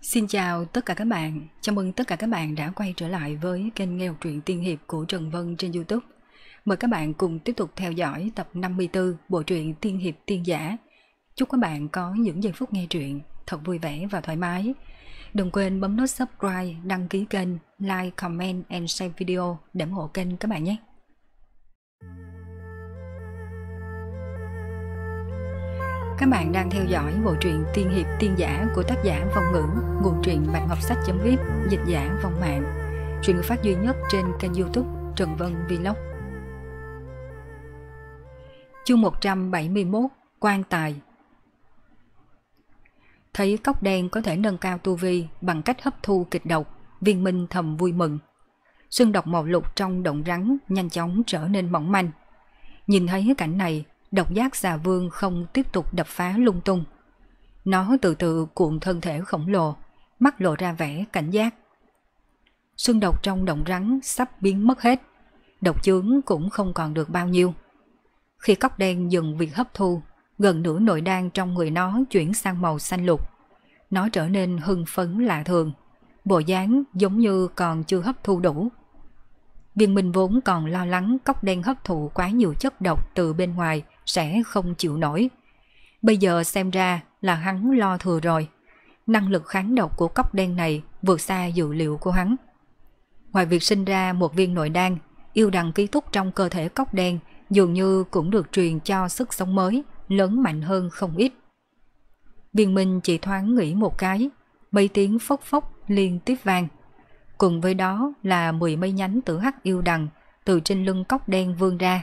Xin chào tất cả các bạn, chào mừng tất cả các bạn đã quay trở lại với kênh Nghèo truyện Tiên Hiệp của Trần Vân trên Youtube. Mời các bạn cùng tiếp tục theo dõi tập 54 bộ truyện Tiên Hiệp Tiên Giả. Chúc các bạn có những giây phút nghe truyện thật vui vẻ và thoải mái. Đừng quên bấm nút subscribe, đăng ký kênh, like, comment and share video để ủng hộ kênh các bạn nhé. Các bạn đang theo dõi bộ truyện Tiên Hiệp Tiên Giả của tác giả Vong Ngữ, nguồn truyện Bạch Ngọc Sách chấm viết, dịch giả Vong Mạng. Truyện phát duy nhất trên kênh youtube Trần Vân Vlog. Chương 171 Quan Tài Thấy cốc đen có thể nâng cao tu vi bằng cách hấp thu kịch độc, viên minh thầm vui mừng. Xương độc màu lục trong động rắn nhanh chóng trở nên mỏng manh. Nhìn thấy cảnh này, độc giác xà vương không tiếp tục đập phá lung tung. Nó từ từ cuộn thân thể khổng lồ, mắt lộ ra vẻ cảnh giác. Xương độc trong động rắn sắp biến mất hết, độc chướng cũng không còn được bao nhiêu. Khi cóc đen dừng việc hấp thu, gần nửa nội đan trong người nó chuyển sang màu xanh lục. Nó trở nên hưng phấn lạ thường, bộ dáng giống như còn chưa hấp thu đủ. Viên Minh vốn còn lo lắng cốc đen hấp thụ quá nhiều chất độc từ bên ngoài sẽ không chịu nổi. Bây giờ xem ra là hắn lo thừa rồi. Năng lực kháng độc của cốc đen này vượt xa dự liệu của hắn. Ngoài việc sinh ra một viên nội đan, yêu đằng ký túc trong cơ thể cốc đen dường như cũng được truyền cho sức sống mới, lớn mạnh hơn không ít. Viên Minh chỉ thoáng nghĩ một cái, mấy tiếng phốc phốc liên tiếp vang. Cùng với đó là mười mấy nhánh tử hắc yêu đằng từ trên lưng cốc đen vươn ra,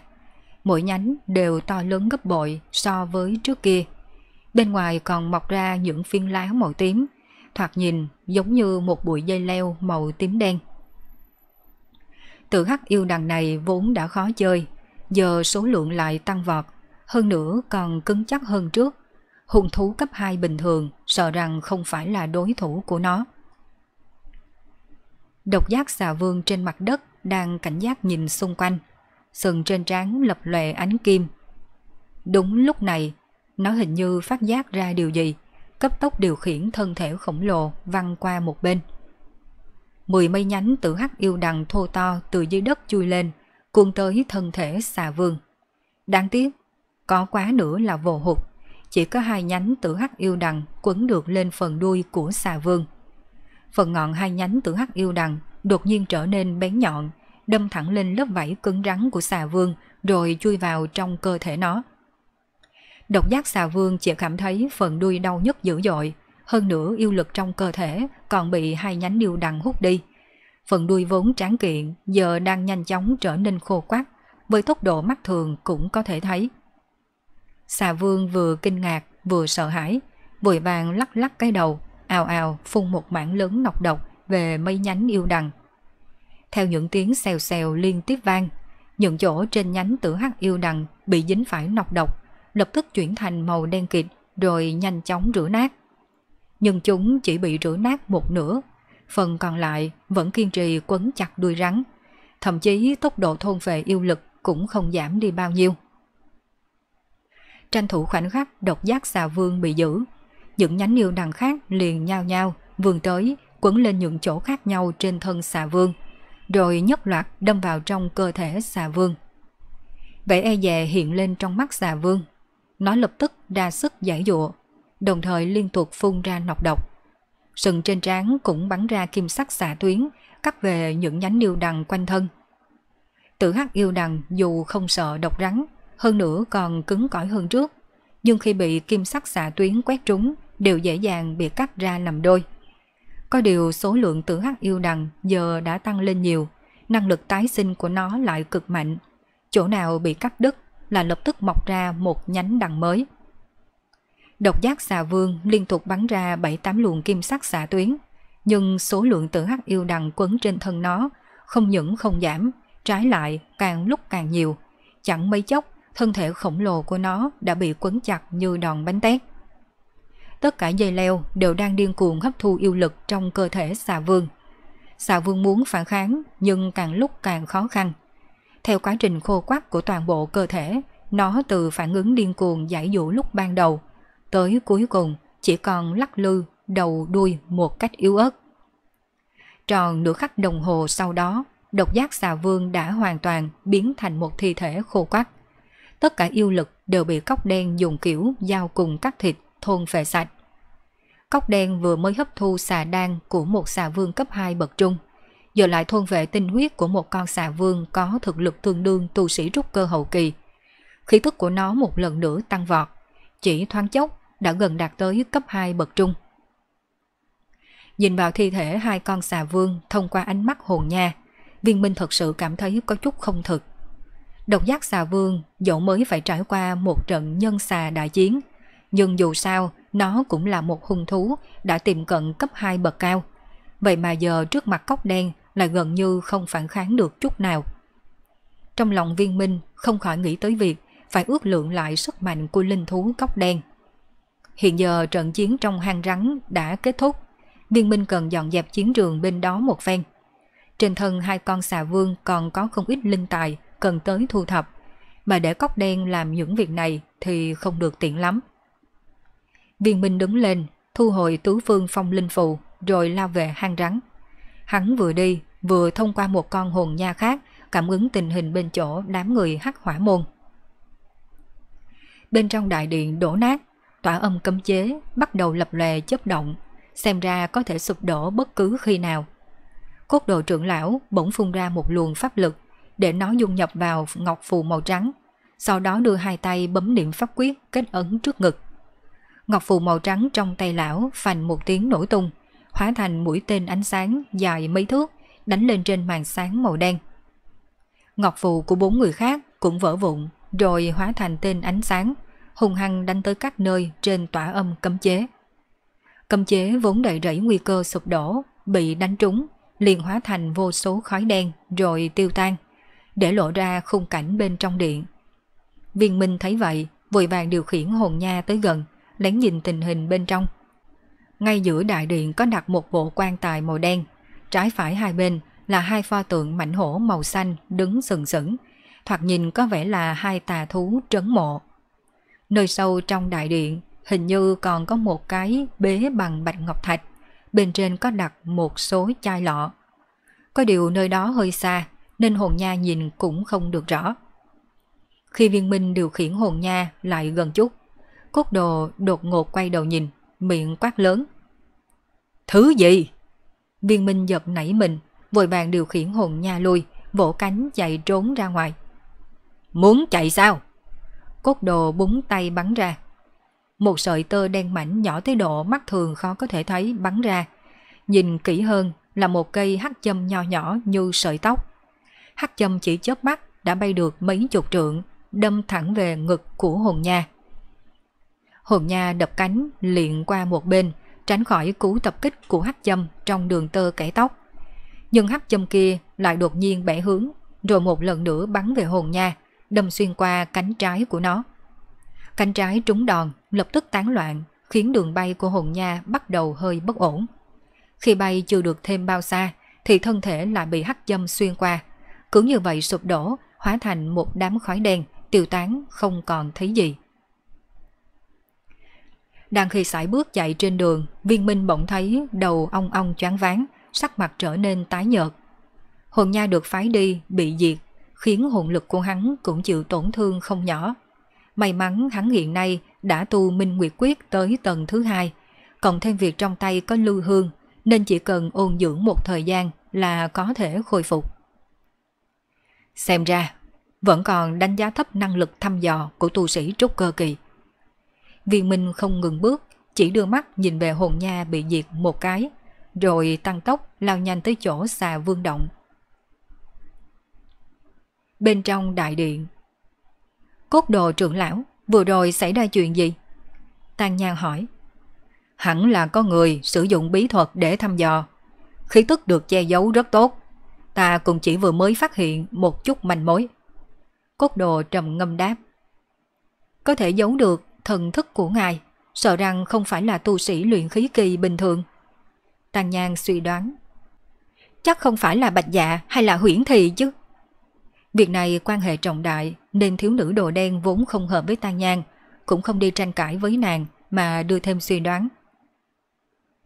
mỗi nhánh đều to lớn gấp bội so với trước kia. Bên ngoài còn mọc ra những phiên lá màu tím, thoạt nhìn giống như một bụi dây leo màu tím đen. Tự hắc yêu đằng này vốn đã khó chơi, giờ số lượng lại tăng vọt, hơn nữa còn cứng chắc hơn trước. Hung thú cấp 2 bình thường sợ rằng không phải là đối thủ của nó. Độc giác xà vương trên mặt đất đang cảnh giác nhìn xung quanh – sừng trên trán lập lòe ánh kim. Đúng lúc này, nó hình như phát giác ra điều gì, cấp tốc điều khiển thân thể khổng lồ văng qua một bên. Mười mây nhánh tử hắc yêu đằng thô to từ dưới đất chui lên, cuồng tới thân thể xà vương. Đáng tiếc, có quá nữa là vồ hụt, chỉ có hai nhánh tử hắc yêu đằng quấn được lên phần đuôi của xà vương. Phần ngọn hai nhánh tử hắc yêu đằng đột nhiên trở nên bén nhọn, đâm thẳng lên lớp vảy cứng rắn của xà vương rồi chui vào trong cơ thể nó. Độc giác xà vương chỉ cảm thấy phần đuôi đau nhức dữ dội, hơn nữa yêu lực trong cơ thể còn bị hai nhánh điêu đằng hút đi. Phần đuôi vốn tráng kiện giờ đang nhanh chóng trở nên khô quắc, với tốc độ mắt thường cũng có thể thấy. Xà vương vừa kinh ngạc vừa sợ hãi, vội vàng lắc lắc cái đầu, ào ào phun một mảng lớn nọc độc về mấy nhánh yêu đằng theo những tiếng xèo xèo liên tiếp vang. Những chỗ trên nhánh tử hắc yêu đằng bị dính phải nọc độc, lập tức chuyển thành màu đen kịt rồi nhanh chóng rửa nát. Nhưng chúng chỉ bị rửa nát một nửa, phần còn lại vẫn kiên trì quấn chặt đuôi rắn, thậm chí tốc độ thôn về yêu lực cũng không giảm đi bao nhiêu. Tranh thủ khoảnh khắc độc giác xà vương bị giữ, những nhánh yêu đằng khác liền nhao nhao vươn tới quấn lên những chỗ khác nhau trên thân xà vương, rồi nhất loạt đâm vào trong cơ thể xà vương. Vẻ e dè hiện lên trong mắt xà vương. Nó lập tức đa sức giải dụa, đồng thời liên tục phun ra nọc độc. Sừng trên trán cũng bắn ra kim sắc xà tuyến, cắt về những nhánh yêu đằng quanh thân. Tử hắc yêu đằng dù không sợ độc rắn, hơn nữa còn cứng cỏi hơn trước, nhưng khi bị kim sắc xà tuyến quét trúng đều dễ dàng bị cắt ra làm đôi. Có điều số lượng tử hắc yêu đằng giờ đã tăng lên nhiều, năng lực tái sinh của nó lại cực mạnh. Chỗ nào bị cắt đứt là lập tức mọc ra một nhánh đằng mới. Độc giác xà vương liên tục bắn ra 7-8 luồng kim sắc xạ tuyến, nhưng số lượng tử hắc yêu đằng quấn trên thân nó không những không giảm, trái lại càng lúc càng nhiều. Chẳng mấy chốc, thân thể khổng lồ của nó đã bị quấn chặt như đòn bánh tét tất cả dây leo đều đang điên cuồng hấp thu yêu lực trong cơ thể xà vương. Xà vương muốn phản kháng nhưng càng lúc càng khó khăn. Theo quá trình khô quắc của toàn bộ cơ thể, nó từ phản ứng điên cuồng giải dụ lúc ban đầu, tới cuối cùng chỉ còn lắc lư đầu đuôi một cách yếu ớt. Tròn nửa khắc đồng hồ sau đó, độc giác xà vương đã hoàn toàn biến thành một thi thể khô quắc. Tất cả yêu lực đều bị cóc đen dùng kiểu dao cùng cắt thịt thôn về sạch. Cốc đen vừa mới hấp thu xà đan của một xà vương cấp 2 bậc trung, giờ lại thôn vệ tinh huyết của một con xà vương có thực lực tương đương tu sĩ trúc cơ hậu kỳ. Khí tức của nó một lần nữa tăng vọt, chỉ thoáng chốc đã gần đạt tới cấp 2 bậc trung. Nhìn vào thi thể hai con xà vương thông qua ánh mắt hồn nha, viên minh thật sự cảm thấy có chút không thực. Độc giác xà vương dẫu mới phải trải qua một trận nhân xà đại chiến – nhưng dù sao nó cũng là một hung thú đã tìm cận cấp 2 bậc cao. Vậy mà giờ trước mặt cóc đen lại gần như không phản kháng được chút nào. Trong lòng viên minh không khỏi nghĩ tới việc phải ước lượng lại sức mạnh của linh thú cóc đen. Hiện giờ trận chiến trong hang rắn đã kết thúc, viên minh cần dọn dẹp chiến trường bên đó một phen Trên thân hai con xà vương còn có không ít linh tài cần tới thu thập, mà để cóc đen làm những việc này thì không được tiện lắm. Viên Minh đứng lên, thu hồi tứ phương phong linh phù, rồi lao về hang rắn. Hắn vừa đi, vừa thông qua một con hồn nha khác, cảm ứng tình hình bên chỗ đám người hắc hỏa môn. Bên trong đại điện đổ nát, tỏa âm cấm chế bắt đầu lập lè chớp động, xem ra có thể sụp đổ bất cứ khi nào. Cốt đồ trưởng lão bỗng phun ra một luồng pháp lực để nó dung nhập vào ngọc phù màu trắng, sau đó đưa hai tay bấm niệm pháp quyết kết ấn trước ngực ngọc phù màu trắng trong tay lão phành một tiếng nổ tung, hóa thành mũi tên ánh sáng dài mấy thước, đánh lên trên màn sáng màu đen. Ngọc phù của bốn người khác cũng vỡ vụn, rồi hóa thành tên ánh sáng, hùng hăng đánh tới các nơi trên tỏa âm cấm chế. Cấm chế vốn đầy rẫy nguy cơ sụp đổ, bị đánh trúng, liền hóa thành vô số khói đen rồi tiêu tan, để lộ ra khung cảnh bên trong điện. Viên Minh thấy vậy, vội vàng điều khiển hồn nha tới gần, lén nhìn tình hình bên trong. Ngay giữa đại điện có đặt một bộ quan tài màu đen, trái phải hai bên là hai pho tượng mảnh hổ màu xanh đứng sừng sững, thoạt nhìn có vẻ là hai tà thú trấn mộ. Nơi sâu trong đại điện hình như còn có một cái bế bằng bạch ngọc thạch, bên trên có đặt một số chai lọ. Có điều nơi đó hơi xa nên hồn nha nhìn cũng không được rõ. Khi viên minh điều khiển hồn nha lại gần chút, Cốt đồ đột ngột quay đầu nhìn, miệng quát lớn. Thứ gì? Viên minh giật nảy mình, vội vàng điều khiển hồn nha lui, vỗ cánh chạy trốn ra ngoài. Muốn chạy sao? Cốt đồ búng tay bắn ra. Một sợi tơ đen mảnh nhỏ tới độ mắt thường khó có thể thấy bắn ra. Nhìn kỹ hơn là một cây hắc châm nho nhỏ như sợi tóc. Hắc châm chỉ chớp mắt đã bay được mấy chục trượng, đâm thẳng về ngực của hồn nha hồn nha đập cánh liền qua một bên, tránh khỏi cú tập kích của hắc châm trong đường tơ kẻ tóc. Nhưng hắc châm kia lại đột nhiên bẻ hướng, rồi một lần nữa bắn về hồn nha, đâm xuyên qua cánh trái của nó. Cánh trái trúng đòn, lập tức tán loạn, khiến đường bay của hồn nha bắt đầu hơi bất ổn. Khi bay chưa được thêm bao xa, thì thân thể lại bị hắc châm xuyên qua. Cứ như vậy sụp đổ, hóa thành một đám khói đen, tiêu tán không còn thấy gì. Đang khi sải bước chạy trên đường, viên minh bỗng thấy đầu ong ong choáng váng, sắc mặt trở nên tái nhợt. Hồn nha được phái đi, bị diệt, khiến hồn lực của hắn cũng chịu tổn thương không nhỏ. May mắn hắn hiện nay đã tu Minh Nguyệt Quyết tới tầng thứ hai, cộng thêm việc trong tay có lưu hương, nên chỉ cần ôn dưỡng một thời gian là có thể khôi phục. Xem ra, vẫn còn đánh giá thấp năng lực thăm dò của tu sĩ Trúc Cơ Kỳ. Viên Minh không ngừng bước, chỉ đưa mắt nhìn về hồn nha bị diệt một cái, rồi tăng tốc lao nhanh tới chỗ xà vương động. Bên trong đại điện Cốt đồ trưởng lão, vừa rồi xảy ra chuyện gì? Tàn nhang hỏi. Hẳn là có người sử dụng bí thuật để thăm dò. Khí tức được che giấu rất tốt. Ta cũng chỉ vừa mới phát hiện một chút manh mối. Cốt đồ trầm ngâm đáp. Có thể giấu được thần thức của ngài, sợ rằng không phải là tu sĩ luyện khí kỳ bình thường. Tàn nhang suy đoán. Chắc không phải là bạch dạ hay là huyễn thị chứ. Việc này quan hệ trọng đại nên thiếu nữ đồ đen vốn không hợp với Tàn nhang, cũng không đi tranh cãi với nàng mà đưa thêm suy đoán.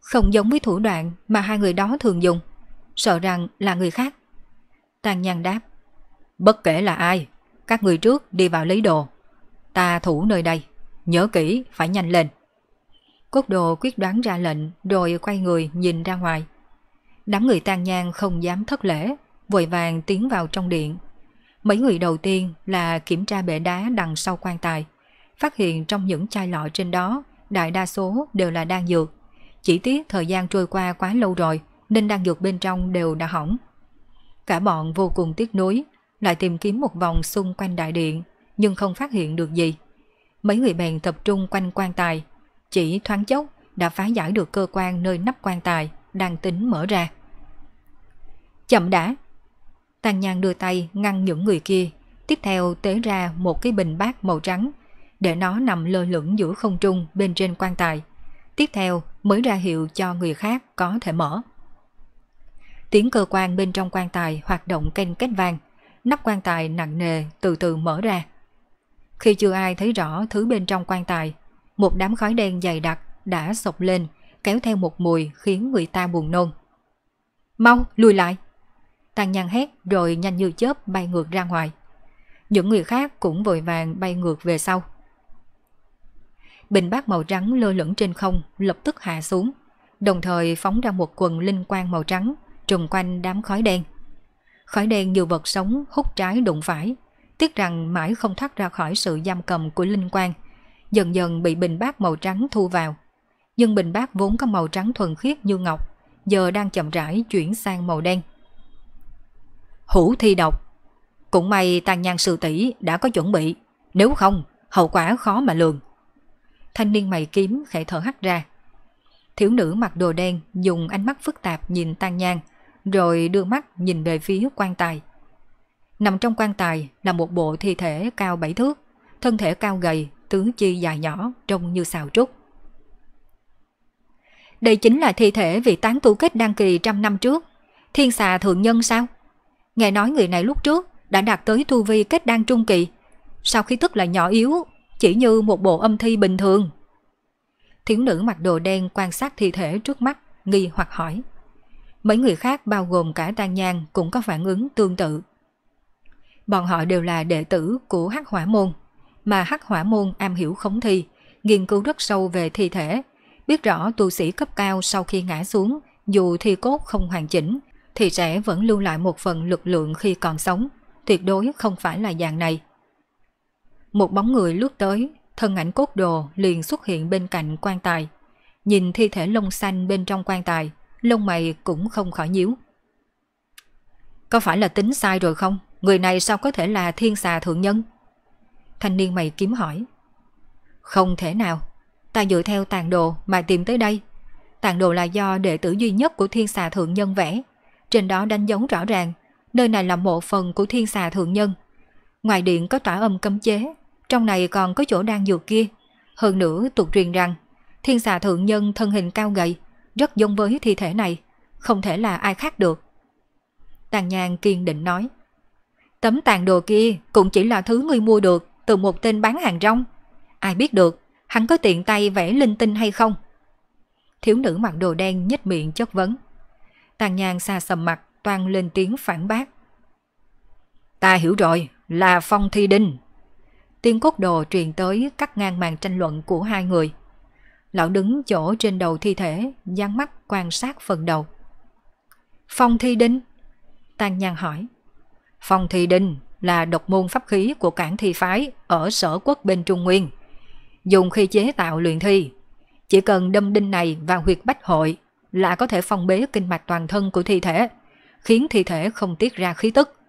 Không giống với thủ đoạn mà hai người đó thường dùng, sợ rằng là người khác. Tàn nhang đáp. Bất kể là ai, các người trước đi vào lấy đồ. Ta thủ nơi đây nhớ kỹ, phải nhanh lên. Cốt đồ quyết đoán ra lệnh rồi quay người nhìn ra ngoài. Đám người tàn nhang không dám thất lễ, vội vàng tiến vào trong điện. Mấy người đầu tiên là kiểm tra bể đá đằng sau quan tài, phát hiện trong những chai lọ trên đó đại đa số đều là đan dược. Chỉ tiếc thời gian trôi qua quá lâu rồi nên đan dược bên trong đều đã hỏng. Cả bọn vô cùng tiếc nuối, lại tìm kiếm một vòng xung quanh đại điện nhưng không phát hiện được gì mấy người bèn tập trung quanh quan tài. Chỉ thoáng chốc đã phá giải được cơ quan nơi nắp quan tài đang tính mở ra. Chậm đã! Tàn nhang đưa tay ngăn những người kia, tiếp theo tế ra một cái bình bát màu trắng, để nó nằm lơ lửng giữa không trung bên trên quan tài. Tiếp theo mới ra hiệu cho người khác có thể mở. Tiếng cơ quan bên trong quan tài hoạt động kênh kết vang, nắp quan tài nặng nề từ từ mở ra. Khi chưa ai thấy rõ thứ bên trong quan tài, một đám khói đen dày đặc đã sộc lên, kéo theo một mùi khiến người ta buồn nôn. Mau, lùi lại! Tàn nhàn hét rồi nhanh như chớp bay ngược ra ngoài. Những người khác cũng vội vàng bay ngược về sau. Bình bát màu trắng lơ lửng trên không lập tức hạ xuống, đồng thời phóng ra một quần linh quan màu trắng trùng quanh đám khói đen. Khói đen như vật sống hút trái đụng phải, Tiếc rằng mãi không thoát ra khỏi sự giam cầm của linh quan, dần dần bị bình bát màu trắng thu vào. Nhưng bình bát vốn có màu trắng thuần khiết như ngọc, giờ đang chậm rãi chuyển sang màu đen. hủ thi độc Cũng may tàn nhang sư tỷ đã có chuẩn bị, nếu không, hậu quả khó mà lường. Thanh niên mày kiếm khẽ thở hắt ra. Thiếu nữ mặc đồ đen dùng ánh mắt phức tạp nhìn tàn nhang, rồi đưa mắt nhìn về phía quan tài. Nằm trong quan tài là một bộ thi thể cao bảy thước, thân thể cao gầy, tứ chi dài nhỏ, trông như xào trúc. Đây chính là thi thể vị tán tu kết đăng kỳ trăm năm trước, thiên xà thượng nhân sao? Nghe nói người này lúc trước đã đạt tới tu vi kết đăng trung kỳ, sau khi tức là nhỏ yếu, chỉ như một bộ âm thi bình thường. Thiếu nữ mặc đồ đen quan sát thi thể trước mắt, nghi hoặc hỏi. Mấy người khác bao gồm cả Tan Nhan cũng có phản ứng tương tự bọn họ đều là đệ tử của Hắc Hỏa Môn, mà Hắc Hỏa Môn am hiểu khống thi, nghiên cứu rất sâu về thi thể, biết rõ tu sĩ cấp cao sau khi ngã xuống, dù thi cốt không hoàn chỉnh, thì sẽ vẫn lưu lại một phần lực lượng khi còn sống, tuyệt đối không phải là dạng này. Một bóng người lướt tới, thân ảnh cốt đồ liền xuất hiện bên cạnh quan tài. Nhìn thi thể lông xanh bên trong quan tài, lông mày cũng không khỏi nhíu. Có phải là tính sai rồi không? Người này sao có thể là thiên xà thượng nhân? Thanh niên mày kiếm hỏi. Không thể nào. Ta dựa theo tàn đồ mà tìm tới đây. Tàn đồ là do đệ tử duy nhất của thiên xà thượng nhân vẽ. Trên đó đánh dấu rõ ràng, nơi này là mộ phần của thiên xà thượng nhân. Ngoài điện có tỏa âm cấm chế, trong này còn có chỗ đang dược kia. Hơn nữa tục truyền rằng, thiên xà thượng nhân thân hình cao gầy, rất giống với thi thể này, không thể là ai khác được. Tàn nhang kiên định nói. Tấm tàn đồ kia cũng chỉ là thứ ngươi mua được từ một tên bán hàng rong. Ai biết được, hắn có tiện tay vẽ linh tinh hay không? Thiếu nữ mặc đồ đen nhếch miệng chất vấn. Tàn nhang xa sầm mặt, toan lên tiếng phản bác. Ta hiểu rồi, là phong thi đinh. Tiếng cốt đồ truyền tới cắt ngang màn tranh luận của hai người. Lão đứng chỗ trên đầu thi thể, dán mắt quan sát phần đầu. Phong thi đinh? Tàn nhang hỏi. Phong Thi Đinh là độc môn pháp khí của cảng thi phái ở sở quốc bên Trung Nguyên. Dùng khi chế tạo luyện thi, chỉ cần đâm đinh này vào huyệt bách hội là có thể phong bế kinh mạch toàn thân của thi thể, khiến thi thể không tiết ra khí tức.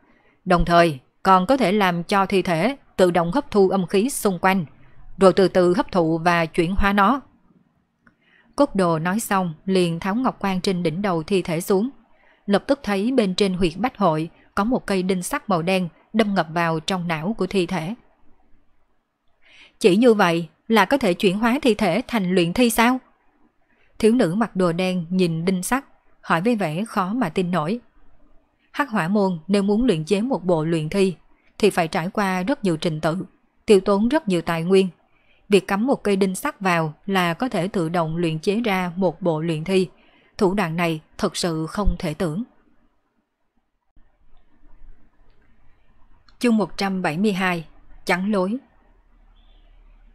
Đồng thời, còn có thể làm cho thi thể tự động hấp thu âm khí xung quanh, rồi từ từ hấp thụ và chuyển hóa nó. Cốt đồ nói xong liền tháo ngọc quan trên đỉnh đầu thi thể xuống. Lập tức thấy bên trên huyệt bách hội có một cây đinh sắt màu đen đâm ngập vào trong não của thi thể. Chỉ như vậy là có thể chuyển hóa thi thể thành luyện thi sao? Thiếu nữ mặc đồ đen nhìn đinh sắt, hỏi với vẻ khó mà tin nổi. Hắc hỏa môn nếu muốn luyện chế một bộ luyện thi thì phải trải qua rất nhiều trình tự, tiêu tốn rất nhiều tài nguyên. Việc cắm một cây đinh sắt vào là có thể tự động luyện chế ra một bộ luyện thi. Thủ đoạn này thật sự không thể tưởng. Chương 172 Chắn lối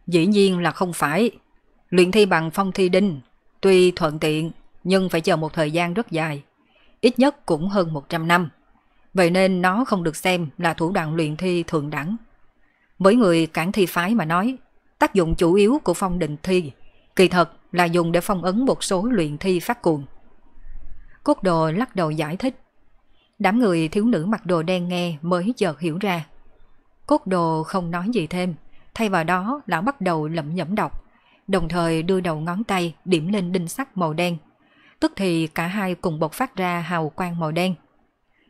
Dĩ nhiên là không phải. Luyện thi bằng phong thi đinh, tuy thuận tiện nhưng phải chờ một thời gian rất dài, ít nhất cũng hơn 100 năm. Vậy nên nó không được xem là thủ đoạn luyện thi thượng đẳng. Với người cản thi phái mà nói, tác dụng chủ yếu của phong định thi kỳ thật là dùng để phong ấn một số luyện thi phát cuồng. Cốt đồ lắc đầu giải thích. Đám người thiếu nữ mặc đồ đen nghe mới chợt hiểu ra. Cốt đồ không nói gì thêm, thay vào đó lão bắt đầu lẩm nhẩm đọc, đồng thời đưa đầu ngón tay điểm lên đinh sắt màu đen. Tức thì cả hai cùng bộc phát ra hào quang màu đen.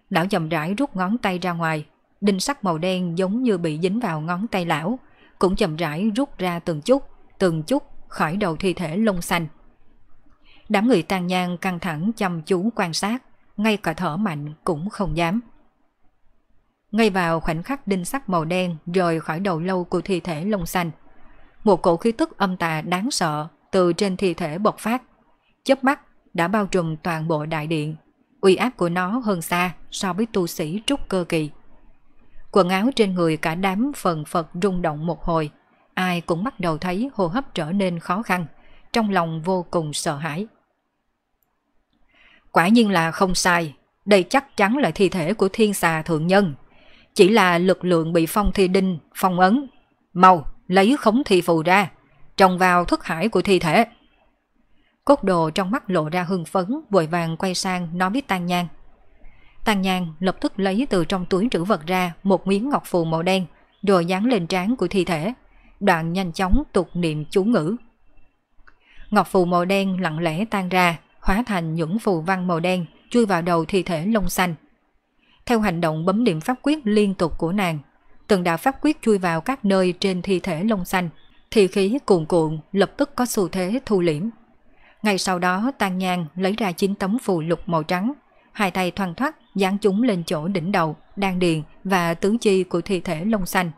Lão chậm rãi rút ngón tay ra ngoài, đinh sắt màu đen giống như bị dính vào ngón tay lão, cũng chậm rãi rút ra từng chút, từng chút khỏi đầu thi thể lông xanh. Đám người tàn nhang căng thẳng chăm chú quan sát ngay cả thở mạnh cũng không dám. Ngay vào khoảnh khắc đinh sắt màu đen rời khỏi đầu lâu của thi thể lông xanh, một cổ khí tức âm tà đáng sợ từ trên thi thể bộc phát, chớp mắt đã bao trùm toàn bộ đại điện, uy áp của nó hơn xa so với tu sĩ trúc cơ kỳ. Quần áo trên người cả đám phần phật rung động một hồi, ai cũng bắt đầu thấy hô hấp trở nên khó khăn, trong lòng vô cùng sợ hãi. Quả nhiên là không sai, đây chắc chắn là thi thể của thiên xà thượng nhân. Chỉ là lực lượng bị phong thi đinh, phong ấn. Mau, lấy khống thi phù ra, trồng vào thức hải của thi thể. Cốt đồ trong mắt lộ ra hưng phấn, vội vàng quay sang nói với Tàn Nhan. Tàn Nhan lập tức lấy từ trong túi trữ vật ra một miếng ngọc phù màu đen, rồi dán lên trán của thi thể. Đoạn nhanh chóng tục niệm chú ngữ. Ngọc phù màu đen lặng lẽ tan ra, hóa thành những phù văn màu đen chui vào đầu thi thể lông xanh. Theo hành động bấm điểm pháp quyết liên tục của nàng, từng đạo pháp quyết chui vào các nơi trên thi thể lông xanh, thì khí cuồn cuộn lập tức có xu thế thu liễm. Ngay sau đó tan Nhang lấy ra chín tấm phù lục màu trắng, hai tay thoăn thoát dán chúng lên chỗ đỉnh đầu, đan điền và tứ chi của thi thể lông xanh.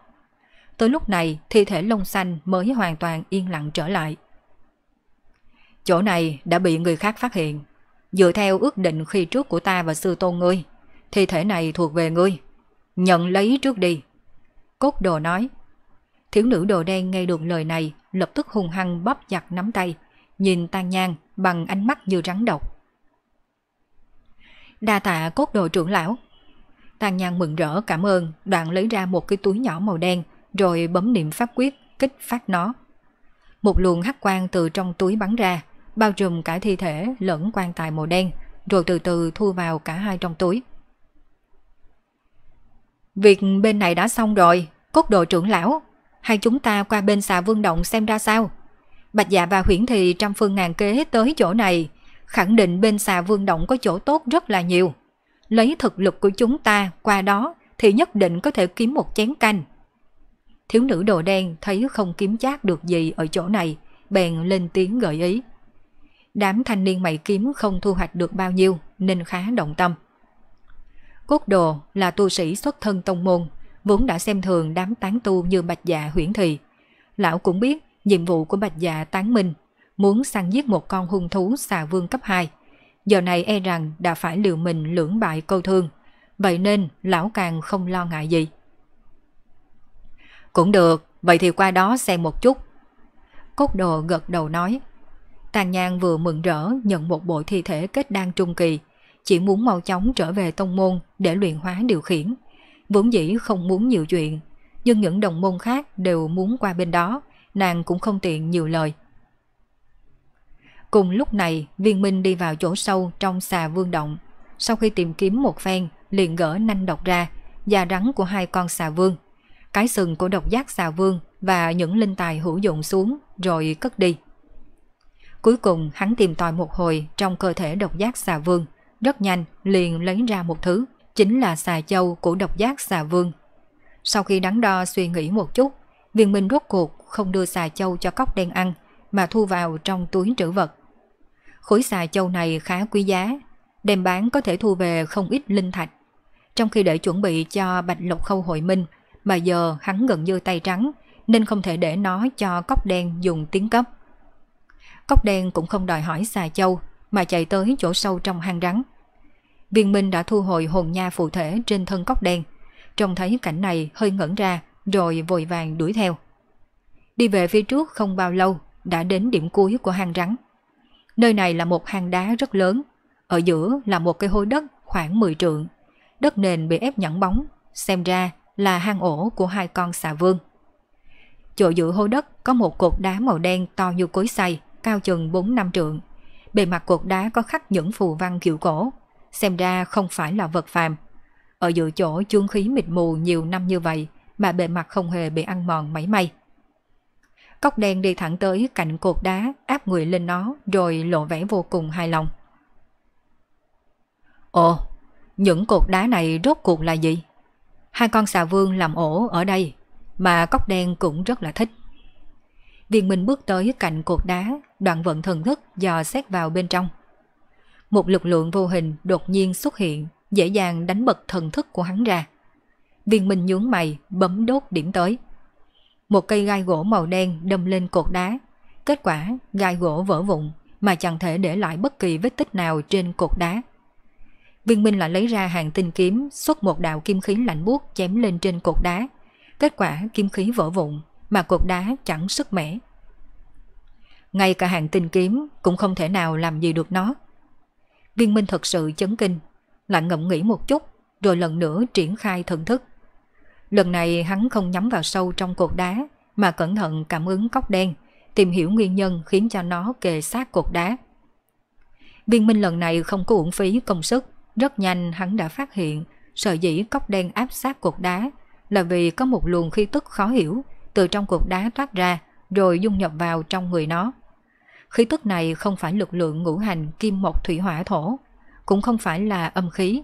Tới lúc này, thi thể lông xanh mới hoàn toàn yên lặng trở lại. Chỗ này đã bị người khác phát hiện. Dựa theo ước định khi trước của ta và sư tôn ngươi, thi thể này thuộc về ngươi. Nhận lấy trước đi. Cốt đồ nói. Thiếu nữ đồ đen nghe được lời này, lập tức hung hăng bóp chặt nắm tay, nhìn tan nhang bằng ánh mắt như rắn độc. Đa tạ cốt đồ trưởng lão. Tàn nhang mừng rỡ cảm ơn, đoạn lấy ra một cái túi nhỏ màu đen, rồi bấm niệm pháp quyết, kích phát nó. Một luồng hắc quang từ trong túi bắn ra, bao trùm cả thi thể lẫn quan tài màu đen, rồi từ từ thu vào cả hai trong túi. Việc bên này đã xong rồi, cốt đồ trưởng lão, hay chúng ta qua bên xà vương động xem ra sao? Bạch dạ và huyển thì trăm phương ngàn kế tới chỗ này, khẳng định bên xà vương động có chỗ tốt rất là nhiều. Lấy thực lực của chúng ta qua đó thì nhất định có thể kiếm một chén canh. Thiếu nữ đồ đen thấy không kiếm chát được gì ở chỗ này, bèn lên tiếng gợi ý đám thanh niên mày kiếm không thu hoạch được bao nhiêu nên khá động tâm. Cốt đồ là tu sĩ xuất thân tông môn, vốn đã xem thường đám tán tu như Bạch Dạ huyển thị. Lão cũng biết nhiệm vụ của Bạch Dạ tán minh, muốn săn giết một con hung thú xà vương cấp 2. Giờ này e rằng đã phải liều mình lưỡng bại câu thương, vậy nên lão càng không lo ngại gì. Cũng được, vậy thì qua đó xem một chút. Cốt đồ gật đầu nói, Tàn nhang vừa mừng rỡ nhận một bộ thi thể kết đan trung kỳ, chỉ muốn mau chóng trở về tông môn để luyện hóa điều khiển. Vốn dĩ không muốn nhiều chuyện, nhưng những đồng môn khác đều muốn qua bên đó, nàng cũng không tiện nhiều lời. Cùng lúc này, viên minh đi vào chỗ sâu trong xà vương động. Sau khi tìm kiếm một phen, liền gỡ nanh độc ra, da rắn của hai con xà vương. Cái sừng của độc giác xà vương và những linh tài hữu dụng xuống rồi cất đi. Cuối cùng hắn tìm tòi một hồi trong cơ thể độc giác xà vương, rất nhanh liền lấy ra một thứ, chính là xà châu của độc giác xà vương. Sau khi đắn đo suy nghĩ một chút, viên minh rốt cuộc không đưa xà châu cho cóc đen ăn, mà thu vào trong túi trữ vật. Khối xà châu này khá quý giá, đem bán có thể thu về không ít linh thạch. Trong khi để chuẩn bị cho bạch lục khâu hội minh, mà giờ hắn gần như tay trắng, nên không thể để nó cho cóc đen dùng tiếng cấp. Cốc đen cũng không đòi hỏi xà châu mà chạy tới chỗ sâu trong hang rắn. Viên Minh đã thu hồi hồn nha phụ thể trên thân cốc đen. Trông thấy cảnh này hơi ngẩn ra rồi vội vàng đuổi theo. Đi về phía trước không bao lâu đã đến điểm cuối của hang rắn. Nơi này là một hang đá rất lớn, ở giữa là một cái hố đất khoảng 10 trượng. Đất nền bị ép nhẵn bóng, xem ra là hang ổ của hai con xà vương. Chỗ giữa hố đất có một cột đá màu đen to như cối xay, cao chừng 4 năm trượng. Bề mặt cột đá có khắc những phù văn kiểu cổ, xem ra không phải là vật phàm. Ở giữa chỗ chương khí mịt mù nhiều năm như vậy mà bề mặt không hề bị ăn mòn mấy may. Cốc đen đi thẳng tới cạnh cột đá, áp người lên nó rồi lộ vẻ vô cùng hài lòng. Ồ, những cột đá này rốt cuộc là gì? Hai con xà vương làm ổ ở đây, mà cốc đen cũng rất là thích. Viên Minh bước tới cạnh cột đá, đoạn vận thần thức dò xét vào bên trong. Một lực lượng vô hình đột nhiên xuất hiện, dễ dàng đánh bật thần thức của hắn ra. Viên Minh nhướng mày, bấm đốt điểm tới. Một cây gai gỗ màu đen đâm lên cột đá. Kết quả, gai gỗ vỡ vụn mà chẳng thể để lại bất kỳ vết tích nào trên cột đá. Viên Minh lại lấy ra hàng tinh kiếm, xuất một đạo kim khí lạnh buốt chém lên trên cột đá. Kết quả kim khí vỡ vụn, mà cột đá chẳng sức mẻ. Ngay cả hạng tinh kiếm cũng không thể nào làm gì được nó. Viên Minh thật sự chấn kinh, lại ngẫm nghĩ một chút, rồi lần nữa triển khai thần thức. Lần này hắn không nhắm vào sâu trong cột đá, mà cẩn thận cảm ứng cốc đen, tìm hiểu nguyên nhân khiến cho nó kề sát cột đá. Viên Minh lần này không có uổng phí công sức, rất nhanh hắn đã phát hiện sở dĩ cốc đen áp sát cột đá là vì có một luồng khí tức khó hiểu từ trong cục đá thoát ra rồi dung nhập vào trong người nó. Khí tức này không phải lực lượng ngũ hành kim mộc thủy hỏa thổ, cũng không phải là âm khí,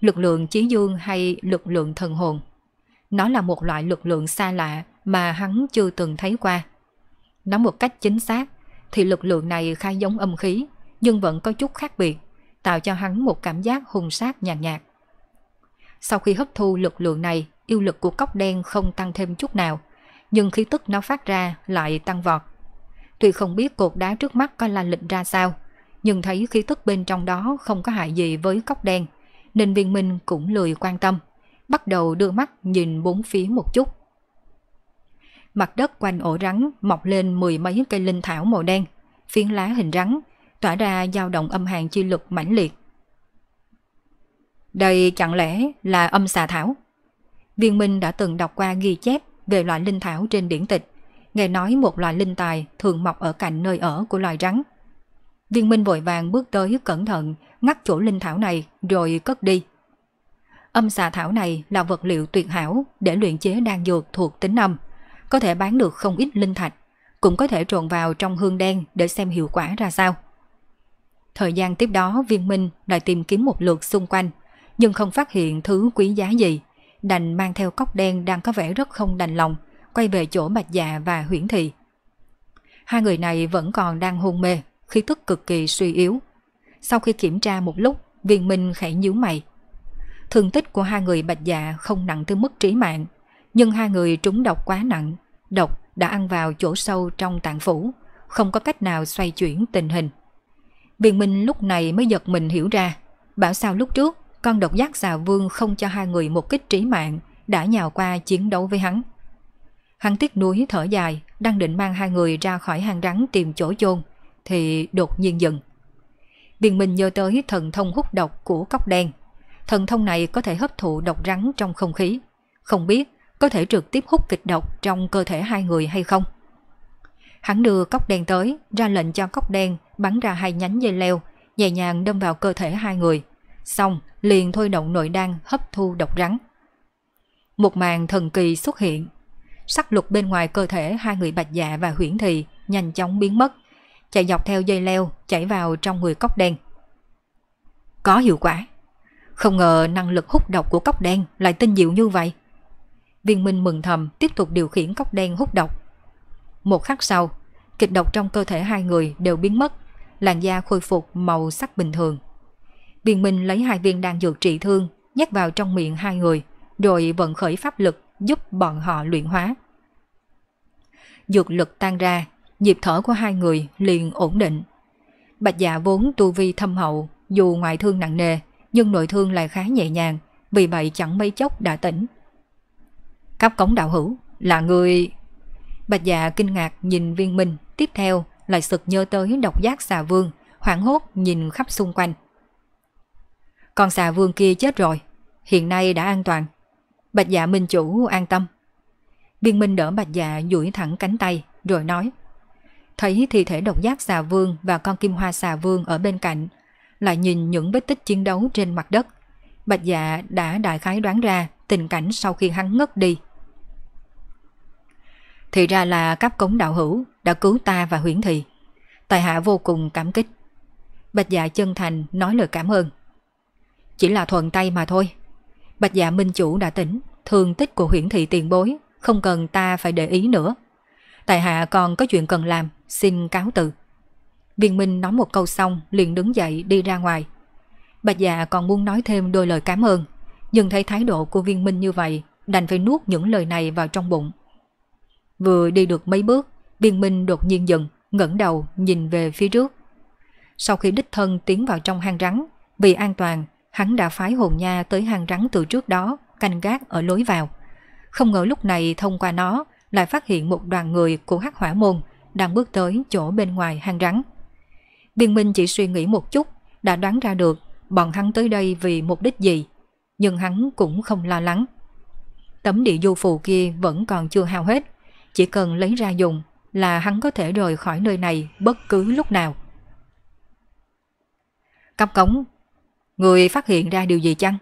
lực lượng chí dương hay lực lượng thần hồn. Nó là một loại lực lượng xa lạ mà hắn chưa từng thấy qua. Nói một cách chính xác thì lực lượng này khá giống âm khí nhưng vẫn có chút khác biệt, tạo cho hắn một cảm giác hùng sát nhàn nhạt, nhạt. Sau khi hấp thu lực lượng này, yêu lực của cốc đen không tăng thêm chút nào, nhưng khí tức nó phát ra lại tăng vọt. Tuy không biết cột đá trước mắt có la lịch ra sao, nhưng thấy khí tức bên trong đó không có hại gì với cốc đen, nên viên minh cũng lười quan tâm, bắt đầu đưa mắt nhìn bốn phía một chút. Mặt đất quanh ổ rắn mọc lên mười mấy cây linh thảo màu đen, phiến lá hình rắn, tỏa ra dao động âm hàng chi lực mãnh liệt. Đây chẳng lẽ là âm xà thảo? Viên Minh đã từng đọc qua ghi chép về loại linh thảo trên điển tịch. Nghe nói một loại linh tài thường mọc ở cạnh nơi ở của loài rắn. Viên Minh vội vàng bước tới cẩn thận, ngắt chỗ linh thảo này rồi cất đi. Âm xà thảo này là vật liệu tuyệt hảo để luyện chế đan dược thuộc tính âm, có thể bán được không ít linh thạch, cũng có thể trộn vào trong hương đen để xem hiệu quả ra sao. Thời gian tiếp đó Viên Minh lại tìm kiếm một lượt xung quanh, nhưng không phát hiện thứ quý giá gì đành mang theo cốc đen đang có vẻ rất không đành lòng, quay về chỗ Bạch Dạ và Huyển Thị. Hai người này vẫn còn đang hôn mê, khí tức cực kỳ suy yếu. Sau khi kiểm tra một lúc, viên minh khẽ nhíu mày. Thương tích của hai người Bạch Dạ không nặng tới mức trí mạng, nhưng hai người trúng độc quá nặng, độc đã ăn vào chỗ sâu trong tạng phủ, không có cách nào xoay chuyển tình hình. Viên Minh lúc này mới giật mình hiểu ra, bảo sao lúc trước con độc giác xà vương không cho hai người một kích trí mạng, đã nhào qua chiến đấu với hắn. Hắn tiếc nuối thở dài, đang định mang hai người ra khỏi hang rắn tìm chỗ chôn, thì đột nhiên dừng. Viên Minh nhớ tới thần thông hút độc của cốc đen. Thần thông này có thể hấp thụ độc rắn trong không khí. Không biết có thể trực tiếp hút kịch độc trong cơ thể hai người hay không. Hắn đưa cốc đen tới, ra lệnh cho cốc đen bắn ra hai nhánh dây leo, nhẹ nhàng đâm vào cơ thể hai người. Xong liền thôi động nội đan hấp thu độc rắn Một màn thần kỳ xuất hiện Sắc lục bên ngoài cơ thể hai người bạch dạ và huyển thị Nhanh chóng biến mất Chạy dọc theo dây leo chảy vào trong người cốc đen Có hiệu quả Không ngờ năng lực hút độc của cốc đen lại tinh diệu như vậy Viên Minh mừng thầm tiếp tục điều khiển cốc đen hút độc Một khắc sau Kịch độc trong cơ thể hai người đều biến mất Làn da khôi phục màu sắc bình thường Viên Minh lấy hai viên đan dược trị thương, nhét vào trong miệng hai người, rồi vận khởi pháp lực giúp bọn họ luyện hóa. Dược lực tan ra, nhịp thở của hai người liền ổn định. Bạch dạ vốn tu vi thâm hậu, dù ngoại thương nặng nề, nhưng nội thương lại khá nhẹ nhàng, vì vậy chẳng mấy chốc đã tỉnh. Cáp cống đạo hữu, là người... Bạch dạ kinh ngạc nhìn viên minh, tiếp theo lại sực nhớ tới độc giác xà vương, hoảng hốt nhìn khắp xung quanh. Con xà vương kia chết rồi, hiện nay đã an toàn. Bạch dạ minh chủ an tâm. biên minh đỡ bạch dạ duỗi thẳng cánh tay, rồi nói. Thấy thi thể độc giác xà vương và con kim hoa xà vương ở bên cạnh, lại nhìn những vết tích chiến đấu trên mặt đất. Bạch dạ đã đại khái đoán ra tình cảnh sau khi hắn ngất đi. Thì ra là các cống đạo hữu đã cứu ta và huyển thị. Tài hạ vô cùng cảm kích. Bạch dạ chân thành nói lời cảm ơn. Chỉ là thuận tay mà thôi. Bạch dạ minh chủ đã tỉnh, thường tích của huyện thị tiền bối, không cần ta phải để ý nữa. Tài hạ còn có chuyện cần làm, xin cáo từ. Viên Minh nói một câu xong, liền đứng dậy đi ra ngoài. Bạch dạ còn muốn nói thêm đôi lời cảm ơn, nhưng thấy thái độ của viên Minh như vậy, đành phải nuốt những lời này vào trong bụng. Vừa đi được mấy bước, viên Minh đột nhiên dừng, ngẩng đầu nhìn về phía trước. Sau khi đích thân tiến vào trong hang rắn, vì an toàn hắn đã phái hồn nha tới hang rắn từ trước đó, canh gác ở lối vào. Không ngờ lúc này thông qua nó lại phát hiện một đoàn người của hắc hỏa môn đang bước tới chỗ bên ngoài hang rắn. biên Minh chỉ suy nghĩ một chút, đã đoán ra được bọn hắn tới đây vì mục đích gì, nhưng hắn cũng không lo lắng. Tấm địa du phù kia vẫn còn chưa hao hết, chỉ cần lấy ra dùng là hắn có thể rời khỏi nơi này bất cứ lúc nào. cắp cống Người phát hiện ra điều gì chăng?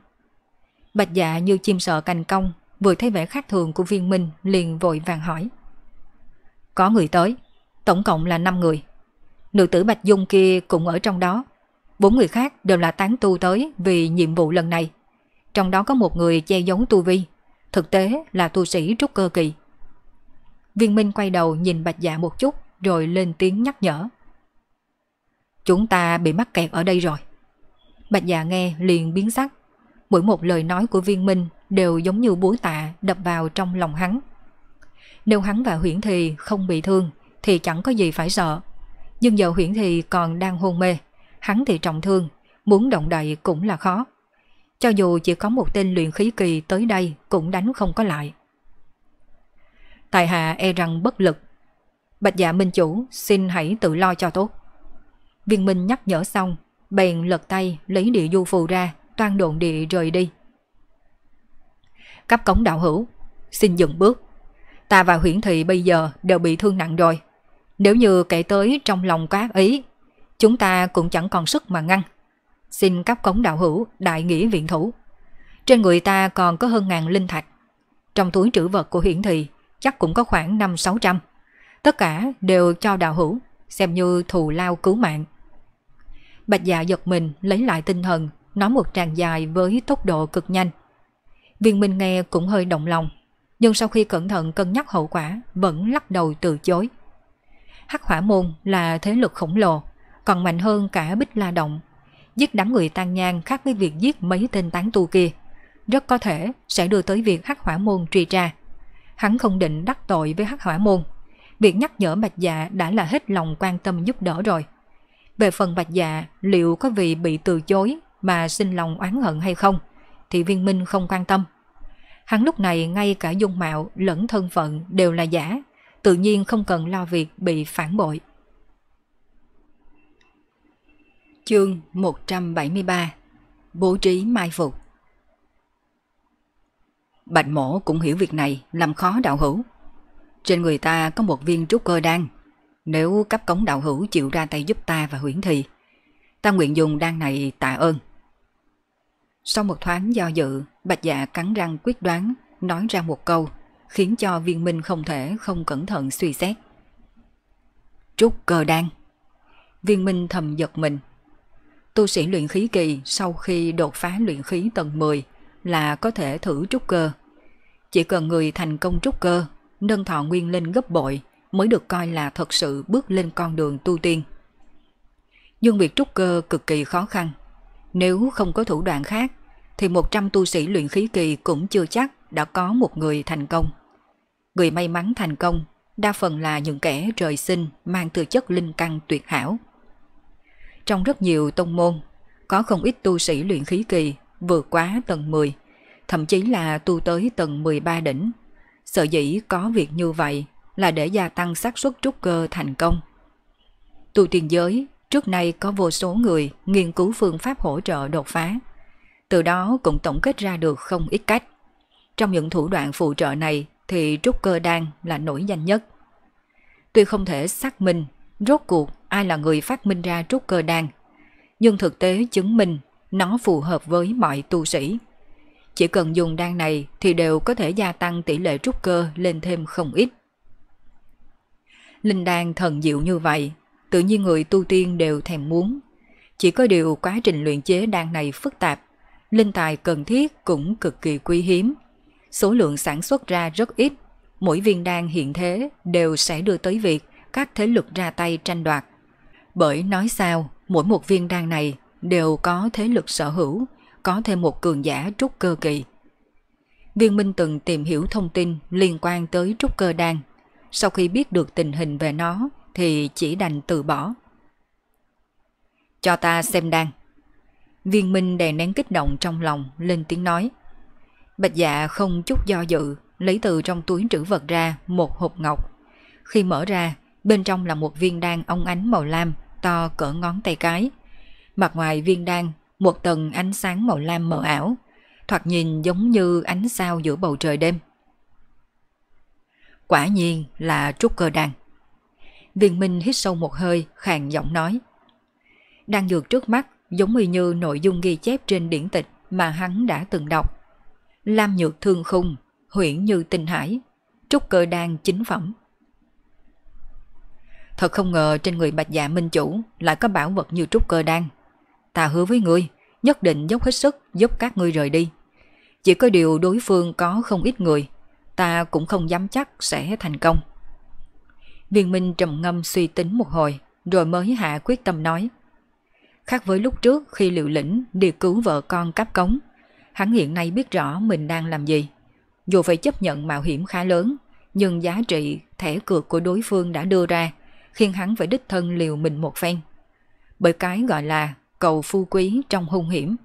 Bạch dạ như chim sợ cành công, vừa thấy vẻ khác thường của viên minh liền vội vàng hỏi. Có người tới, tổng cộng là 5 người. Nữ tử Bạch Dung kia cũng ở trong đó. Bốn người khác đều là tán tu tới vì nhiệm vụ lần này. Trong đó có một người che giấu tu vi, thực tế là tu sĩ trúc cơ kỳ. Viên Minh quay đầu nhìn Bạch Dạ một chút rồi lên tiếng nhắc nhở. Chúng ta bị mắc kẹt ở đây rồi. Bạch già dạ nghe liền biến sắc. Mỗi một lời nói của viên minh đều giống như búa tạ đập vào trong lòng hắn. Nếu hắn và huyển thì không bị thương thì chẳng có gì phải sợ. Nhưng giờ huyển thì còn đang hôn mê, hắn thì trọng thương, muốn động đậy cũng là khó. Cho dù chỉ có một tên luyện khí kỳ tới đây cũng đánh không có lại. Tài hạ e rằng bất lực. Bạch dạ minh chủ xin hãy tự lo cho tốt. Viên Minh nhắc nhở xong bèn lật tay lấy địa du phù ra, toan độn địa rời đi. Cấp cống đạo hữu, xin dừng bước. Ta và huyển thị bây giờ đều bị thương nặng rồi. Nếu như kể tới trong lòng có ác ý, chúng ta cũng chẳng còn sức mà ngăn. Xin cấp cống đạo hữu đại nghĩa viện thủ. Trên người ta còn có hơn ngàn linh thạch. Trong túi trữ vật của hiển thị chắc cũng có khoảng 5-600. Tất cả đều cho đạo hữu, xem như thù lao cứu mạng. Bạch dạ giật mình lấy lại tinh thần, nói một tràng dài với tốc độ cực nhanh. Viên Minh nghe cũng hơi động lòng, nhưng sau khi cẩn thận cân nhắc hậu quả vẫn lắc đầu từ chối. Hắc hỏa môn là thế lực khổng lồ, còn mạnh hơn cả bích la động. Giết đám người tan nhang khác với việc giết mấy tên tán tu kia, rất có thể sẽ đưa tới việc hắc hỏa môn truy tra. Hắn không định đắc tội với hắc hỏa môn. Việc nhắc nhở bạch dạ đã là hết lòng quan tâm giúp đỡ rồi. Về phần bạch dạ, liệu có vì bị từ chối mà xin lòng oán hận hay không, thì viên minh không quan tâm. Hắn lúc này ngay cả dung mạo lẫn thân phận đều là giả, tự nhiên không cần lo việc bị phản bội. Chương 173 Bố trí mai phục Bạch mổ cũng hiểu việc này làm khó đạo hữu. Trên người ta có một viên trúc cơ đan nếu cấp cống đạo hữu chịu ra tay giúp ta và huyển thì Ta nguyện dùng đan này tạ ơn Sau một thoáng do dự Bạch dạ cắn răng quyết đoán Nói ra một câu Khiến cho viên minh không thể không cẩn thận suy xét Trúc cơ đan Viên minh thầm giật mình Tu sĩ luyện khí kỳ Sau khi đột phá luyện khí tầng 10 Là có thể thử trúc cơ Chỉ cần người thành công trúc cơ Nâng thọ nguyên lên gấp bội mới được coi là thật sự bước lên con đường tu tiên. Nhưng việc trúc cơ cực kỳ khó khăn. Nếu không có thủ đoạn khác, thì 100 tu sĩ luyện khí kỳ cũng chưa chắc đã có một người thành công. Người may mắn thành công đa phần là những kẻ trời sinh mang từ chất linh căn tuyệt hảo. Trong rất nhiều tông môn, có không ít tu sĩ luyện khí kỳ vượt quá tầng 10, thậm chí là tu tới tầng 13 đỉnh. Sợ dĩ có việc như vậy là để gia tăng xác suất trúc cơ thành công. Tu tiên giới, trước nay có vô số người nghiên cứu phương pháp hỗ trợ đột phá. Từ đó cũng tổng kết ra được không ít cách. Trong những thủ đoạn phụ trợ này thì trúc cơ đan là nổi danh nhất. Tuy không thể xác minh rốt cuộc ai là người phát minh ra trúc cơ đan, nhưng thực tế chứng minh nó phù hợp với mọi tu sĩ. Chỉ cần dùng đan này thì đều có thể gia tăng tỷ lệ trúc cơ lên thêm không ít. Linh đan thần diệu như vậy, tự nhiên người tu tiên đều thèm muốn. Chỉ có điều quá trình luyện chế đan này phức tạp, linh tài cần thiết cũng cực kỳ quý hiếm. Số lượng sản xuất ra rất ít, mỗi viên đan hiện thế đều sẽ đưa tới việc các thế lực ra tay tranh đoạt. Bởi nói sao, mỗi một viên đan này đều có thế lực sở hữu, có thêm một cường giả trúc cơ kỳ. Viên Minh từng tìm hiểu thông tin liên quan tới trúc cơ đan, sau khi biết được tình hình về nó thì chỉ đành từ bỏ. Cho ta xem đan. Viên Minh đè nén kích động trong lòng, lên tiếng nói. Bạch dạ không chút do dự, lấy từ trong túi trữ vật ra một hộp ngọc. Khi mở ra, bên trong là một viên đan ông ánh màu lam, to cỡ ngón tay cái. Mặt ngoài viên đan, một tầng ánh sáng màu lam mờ ảo, thoạt nhìn giống như ánh sao giữa bầu trời đêm. Quả nhiên là trúc cơ đan. Viên Minh hít sâu một hơi, khàn giọng nói. Đang dược trước mắt giống y như nội dung ghi chép trên điển tịch mà hắn đã từng đọc. Lam nhược thương khung, huyển như tình hải, trúc cơ đan chính phẩm. Thật không ngờ trên người bạch dạ minh chủ lại có bảo vật như trúc cơ đan. Ta hứa với ngươi, nhất định dốc hết sức giúp các ngươi rời đi. Chỉ có điều đối phương có không ít người, ta cũng không dám chắc sẽ thành công. Viên Minh trầm ngâm suy tính một hồi, rồi mới hạ quyết tâm nói. Khác với lúc trước khi liệu lĩnh đi cứu vợ con cắp cống, hắn hiện nay biết rõ mình đang làm gì. Dù phải chấp nhận mạo hiểm khá lớn, nhưng giá trị thẻ cược của đối phương đã đưa ra, khiến hắn phải đích thân liều mình một phen. Bởi cái gọi là cầu phu quý trong hung hiểm.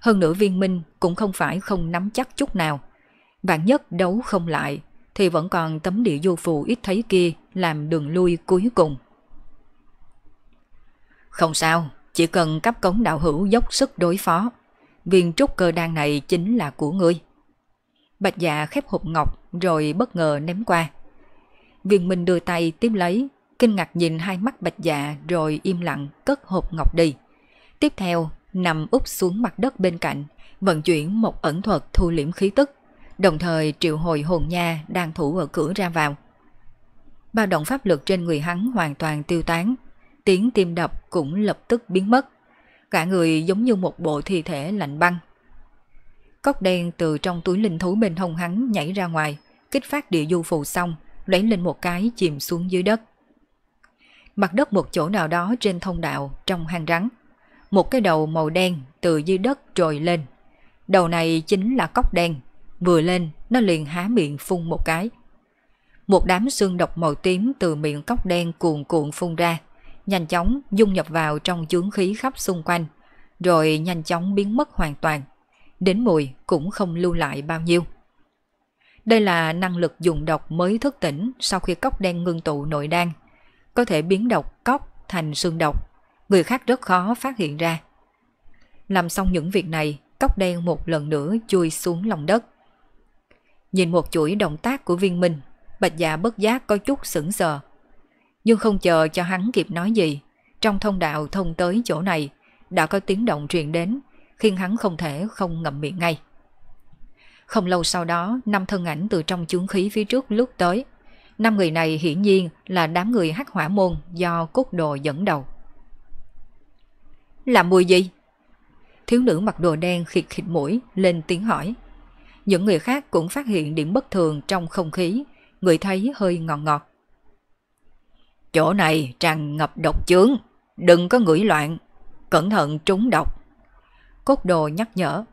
Hơn nữa viên minh cũng không phải không nắm chắc chút nào – bạn nhất đấu không lại thì vẫn còn tấm địa du phù ít thấy kia làm đường lui cuối cùng. Không sao, chỉ cần cấp cống đạo hữu dốc sức đối phó. Viên trúc cơ đan này chính là của ngươi. Bạch dạ khép hộp ngọc rồi bất ngờ ném qua. Viên Minh đưa tay tiếp lấy, kinh ngạc nhìn hai mắt bạch dạ rồi im lặng cất hộp ngọc đi. Tiếp theo, nằm úp xuống mặt đất bên cạnh, vận chuyển một ẩn thuật thu liễm khí tức đồng thời triệu hồi hồn nha đang thủ ở cửa ra vào. bao động pháp lực trên người hắn hoàn toàn tiêu tán, tiếng tim đập cũng lập tức biến mất. Cả người giống như một bộ thi thể lạnh băng. Cốc đen từ trong túi linh thú bên hông hắn nhảy ra ngoài, kích phát địa du phù xong, lấy lên một cái chìm xuống dưới đất. Mặt đất một chỗ nào đó trên thông đạo trong hang rắn, một cái đầu màu đen từ dưới đất trồi lên. Đầu này chính là cốc đen Vừa lên, nó liền há miệng phun một cái. Một đám xương độc màu tím từ miệng cốc đen cuồn cuộn phun ra, nhanh chóng dung nhập vào trong chướng khí khắp xung quanh, rồi nhanh chóng biến mất hoàn toàn. Đến mùi cũng không lưu lại bao nhiêu. Đây là năng lực dùng độc mới thức tỉnh sau khi cốc đen ngưng tụ nội đan. Có thể biến độc cốc thành xương độc. Người khác rất khó phát hiện ra. Làm xong những việc này, cốc đen một lần nữa chui xuống lòng đất. Nhìn một chuỗi động tác của viên minh, bạch dạ bất giác có chút sững sờ. Nhưng không chờ cho hắn kịp nói gì, trong thông đạo thông tới chỗ này, đã có tiếng động truyền đến, khiến hắn không thể không ngậm miệng ngay. Không lâu sau đó, năm thân ảnh từ trong chướng khí phía trước lướt tới. Năm người này hiển nhiên là đám người hắc hỏa môn do cốt đồ dẫn đầu. Là mùi gì? Thiếu nữ mặc đồ đen khịt khịt mũi lên tiếng hỏi. Những người khác cũng phát hiện điểm bất thường trong không khí, người thấy hơi ngọt ngọt. Chỗ này tràn ngập độc chướng, đừng có ngửi loạn, cẩn thận trúng độc. Cốt đồ nhắc nhở.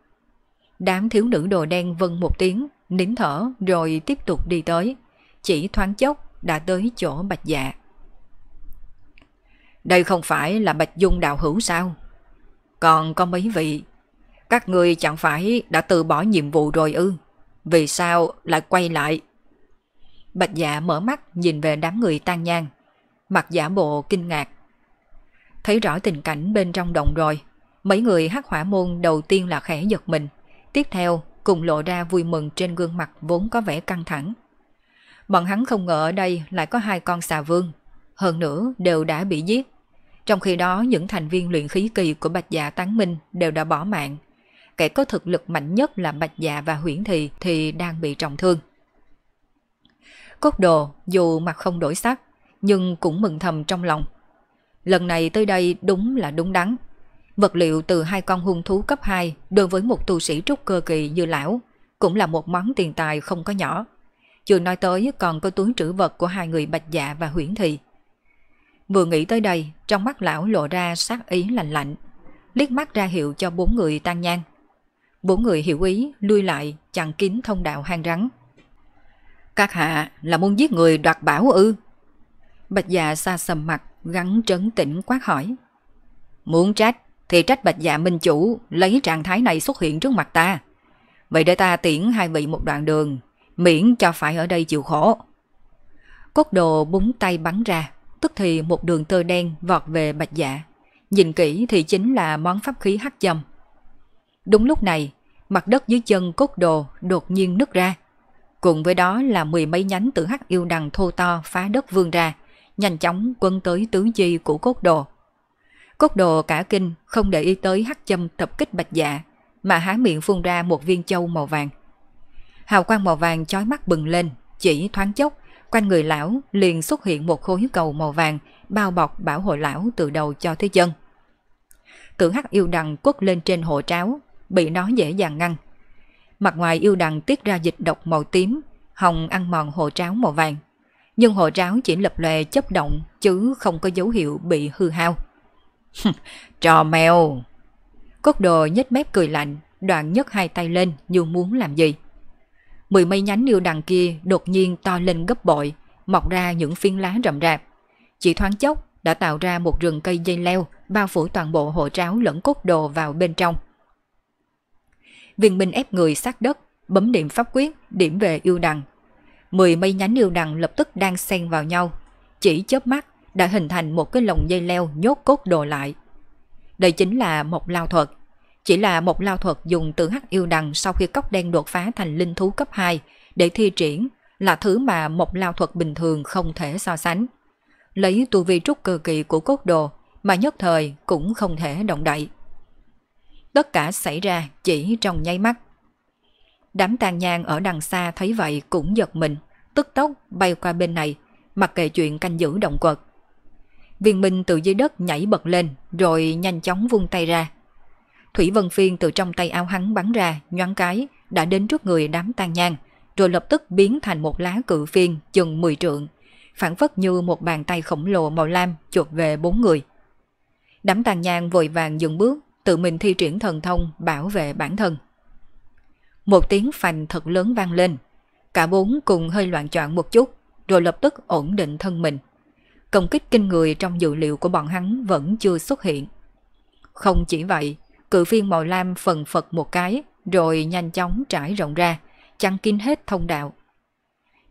Đám thiếu nữ đồ đen vân một tiếng, nín thở rồi tiếp tục đi tới. Chỉ thoáng chốc đã tới chỗ bạch dạ. Đây không phải là bạch dung đạo hữu sao? Còn có mấy vị các người chẳng phải đã từ bỏ nhiệm vụ rồi ư? Vì sao lại quay lại? Bạch giả dạ mở mắt nhìn về đám người tan nhang. Mặt giả bộ kinh ngạc. Thấy rõ tình cảnh bên trong đồng rồi. Mấy người hắc hỏa môn đầu tiên là khẽ giật mình. Tiếp theo cùng lộ ra vui mừng trên gương mặt vốn có vẻ căng thẳng. Bọn hắn không ngờ ở đây lại có hai con xà vương. Hơn nữa đều đã bị giết. Trong khi đó những thành viên luyện khí kỳ của Bạch Dạ Tán Minh đều đã bỏ mạng kẻ có thực lực mạnh nhất là Bạch Dạ và huyễn Thị thì đang bị trọng thương. Cốt đồ dù mặt không đổi sắc, nhưng cũng mừng thầm trong lòng. Lần này tới đây đúng là đúng đắn. Vật liệu từ hai con hung thú cấp 2 đối với một tu sĩ trúc cơ kỳ như lão cũng là một món tiền tài không có nhỏ. Chưa nói tới còn có túi trữ vật của hai người Bạch Dạ và huyễn Thị. Vừa nghĩ tới đây, trong mắt lão lộ ra sát ý lạnh lạnh, liếc mắt ra hiệu cho bốn người tan nhang, Bốn người hiểu ý lui lại chặn kín thông đạo hang rắn. Các hạ là muốn giết người đoạt bảo ư? Bạch già dạ xa sầm mặt gắn trấn tĩnh quát hỏi. Muốn trách thì trách bạch già dạ minh chủ lấy trạng thái này xuất hiện trước mặt ta. Vậy để ta tiễn hai vị một đoạn đường, miễn cho phải ở đây chịu khổ. Cốt đồ búng tay bắn ra, tức thì một đường tơ đen vọt về bạch dạ. Nhìn kỹ thì chính là món pháp khí hắc dầm Đúng lúc này, mặt đất dưới chân cốt đồ đột nhiên nứt ra. Cùng với đó là mười mấy nhánh tử hắc yêu đằng thô to phá đất vươn ra, nhanh chóng quân tới tứ chi của cốt đồ. Cốt đồ cả kinh không để ý tới hắc châm tập kích bạch dạ, mà há miệng phun ra một viên châu màu vàng. Hào quang màu vàng chói mắt bừng lên, chỉ thoáng chốc, quanh người lão liền xuất hiện một khối cầu màu vàng bao bọc bảo hộ lão từ đầu cho tới chân. Tử hắc yêu đằng quất lên trên hộ tráo, bị nó dễ dàng ngăn. Mặt ngoài yêu đằng tiết ra dịch độc màu tím, hồng ăn mòn hồ tráo màu vàng. Nhưng hồ tráo chỉ lập lòe chấp động chứ không có dấu hiệu bị hư hao. Trò mèo! Cốt đồ nhếch mép cười lạnh, đoạn nhấc hai tay lên như muốn làm gì. Mười mấy nhánh yêu đằng kia đột nhiên to lên gấp bội, mọc ra những phiến lá rậm rạp. Chỉ thoáng chốc đã tạo ra một rừng cây dây leo bao phủ toàn bộ hộ tráo lẫn cốt đồ vào bên trong viên minh ép người sát đất, bấm điểm pháp quyết, điểm về yêu đằng. Mười mây nhánh yêu đằng lập tức đang xen vào nhau. Chỉ chớp mắt đã hình thành một cái lồng dây leo nhốt cốt đồ lại. Đây chính là một lao thuật. Chỉ là một lao thuật dùng từ hắc yêu đằng sau khi cốc đen đột phá thành linh thú cấp 2 để thi triển là thứ mà một lao thuật bình thường không thể so sánh. Lấy tu vi trúc cơ kỳ của cốt đồ mà nhất thời cũng không thể động đậy. Tất cả xảy ra chỉ trong nháy mắt. Đám tàn nhang ở đằng xa thấy vậy cũng giật mình, tức tốc bay qua bên này, mặc kệ chuyện canh giữ động quật. Viên Minh từ dưới đất nhảy bật lên rồi nhanh chóng vung tay ra. Thủy Vân Phiên từ trong tay ao hắn bắn ra, nhoáng cái, đã đến trước người đám tàn nhang, rồi lập tức biến thành một lá cự phiên chừng 10 trượng, phản phất như một bàn tay khổng lồ màu lam chuột về bốn người. Đám tàn nhang vội vàng dừng bước, tự mình thi triển thần thông bảo vệ bản thân. Một tiếng phành thật lớn vang lên, cả bốn cùng hơi loạn chọn một chút, rồi lập tức ổn định thân mình. Công kích kinh người trong dự liệu của bọn hắn vẫn chưa xuất hiện. Không chỉ vậy, cự phiên màu lam phần phật một cái, rồi nhanh chóng trải rộng ra, chắn kín hết thông đạo.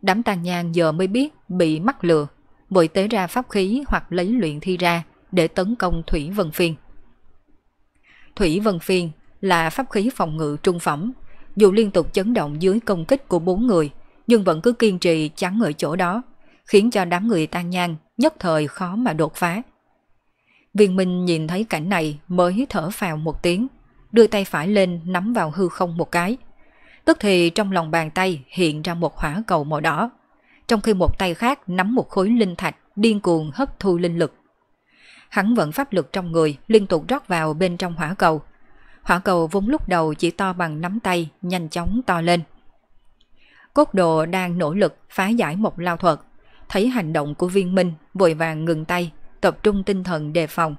Đám tàn nhang giờ mới biết bị mắc lừa, bội tế ra pháp khí hoặc lấy luyện thi ra để tấn công Thủy Vân Phiên. Thủy Vân Phiên là pháp khí phòng ngự trung phẩm, dù liên tục chấn động dưới công kích của bốn người, nhưng vẫn cứ kiên trì chắn ở chỗ đó, khiến cho đám người tan nhang nhất thời khó mà đột phá. Viên Minh nhìn thấy cảnh này mới thở phào một tiếng, đưa tay phải lên nắm vào hư không một cái. Tức thì trong lòng bàn tay hiện ra một hỏa cầu màu đỏ, trong khi một tay khác nắm một khối linh thạch điên cuồng hấp thu linh lực hắn vẫn pháp lực trong người liên tục rót vào bên trong hỏa cầu. Hỏa cầu vốn lúc đầu chỉ to bằng nắm tay, nhanh chóng to lên. Cốt đồ đang nỗ lực phá giải một lao thuật. Thấy hành động của viên minh, vội vàng ngừng tay, tập trung tinh thần đề phòng.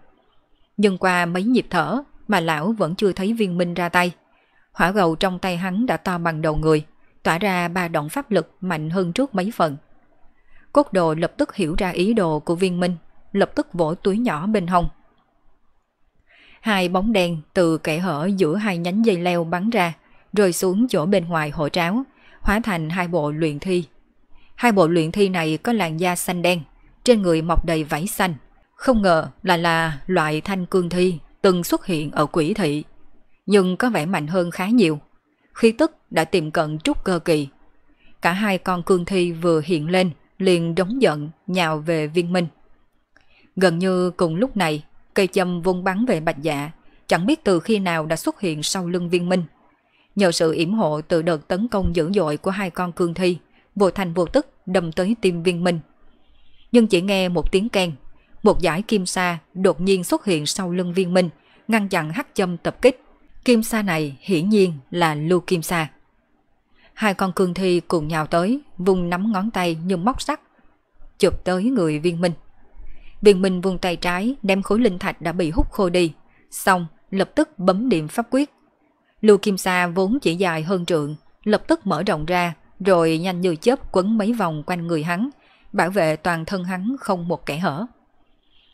Nhưng qua mấy nhịp thở mà lão vẫn chưa thấy viên minh ra tay. Hỏa cầu trong tay hắn đã to bằng đầu người, tỏa ra ba đoạn pháp lực mạnh hơn trước mấy phần. Cốt đồ lập tức hiểu ra ý đồ của viên minh, lập tức vỗ túi nhỏ bên hông. Hai bóng đèn từ kẽ hở giữa hai nhánh dây leo bắn ra, rơi xuống chỗ bên ngoài hộ tráo, hóa thành hai bộ luyện thi. Hai bộ luyện thi này có làn da xanh đen, trên người mọc đầy vảy xanh. Không ngờ là là loại thanh cương thi từng xuất hiện ở quỷ thị, nhưng có vẻ mạnh hơn khá nhiều. Khí tức đã tìm cận trúc cơ kỳ. Cả hai con cương thi vừa hiện lên, liền đống giận nhào về viên minh. Gần như cùng lúc này, cây châm vung bắn về bạch dạ, chẳng biết từ khi nào đã xuất hiện sau lưng viên minh. Nhờ sự yểm hộ từ đợt tấn công dữ dội của hai con cương thi, vô thành vô tức đâm tới tim viên minh. Nhưng chỉ nghe một tiếng keng, một giải kim sa đột nhiên xuất hiện sau lưng viên minh, ngăn chặn hắc châm tập kích. Kim sa này hiển nhiên là lưu kim sa. Hai con cương thi cùng nhào tới, vùng nắm ngón tay như móc sắt, chụp tới người viên minh. Viện Minh vùng tay trái đem khối linh thạch đã bị hút khô đi, xong lập tức bấm điểm pháp quyết. Lưu Kim Sa vốn chỉ dài hơn trượng, lập tức mở rộng ra, rồi nhanh như chớp quấn mấy vòng quanh người hắn, bảo vệ toàn thân hắn không một kẻ hở.